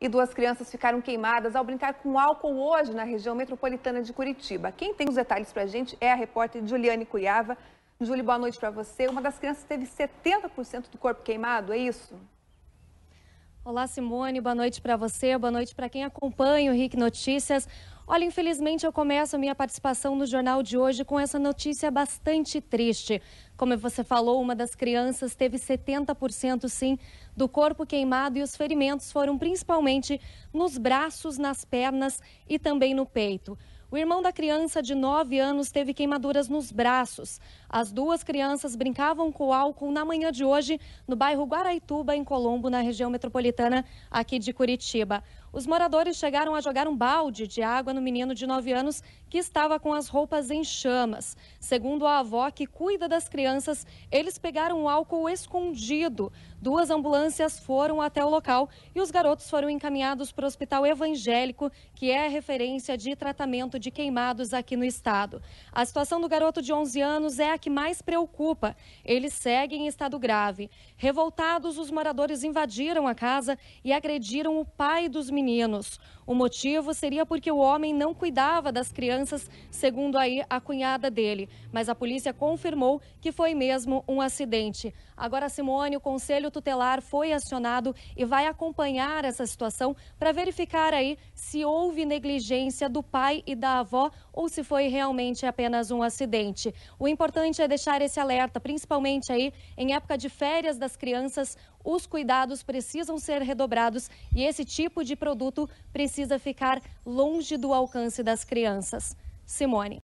e duas crianças ficaram queimadas ao brincar com álcool hoje na região metropolitana de Curitiba. Quem tem os detalhes para a gente é a repórter Juliane Cuiava. Júlio, boa noite para você. Uma das crianças teve 70% do corpo queimado, é isso? Olá, Simone. Boa noite para você, boa noite para quem acompanha o RIC Notícias. Olha, infelizmente eu começo a minha participação no jornal de hoje com essa notícia bastante triste. Como você falou, uma das crianças teve 70% sim do corpo queimado e os ferimentos foram principalmente nos braços, nas pernas e também no peito. O irmão da criança de 9 anos teve queimaduras nos braços. As duas crianças brincavam com álcool na manhã de hoje no bairro Guaraituba, em Colombo, na região metropolitana aqui de Curitiba. Os moradores chegaram a jogar um balde de água no menino de 9 anos que estava com as roupas em chamas. Segundo a avó que cuida das crianças, eles pegaram o álcool escondido. Duas ambulâncias foram até o local e os garotos foram encaminhados para o Hospital Evangélico, que é referência de tratamento de queimados aqui no estado. A situação do garoto de 11 anos é a que mais preocupa. Ele segue em estado grave. Revoltados, os moradores invadiram a casa e agrediram o pai dos meninos meninos. O motivo seria porque o homem não cuidava das crianças, segundo aí a cunhada dele. Mas a polícia confirmou que foi mesmo um acidente. Agora, Simone, o Conselho Tutelar foi acionado e vai acompanhar essa situação para verificar aí se houve negligência do pai e da avó ou se foi realmente apenas um acidente. O importante é deixar esse alerta, principalmente aí em época de férias das crianças os cuidados precisam ser redobrados e esse tipo de produto precisa ficar longe do alcance das crianças. Simone.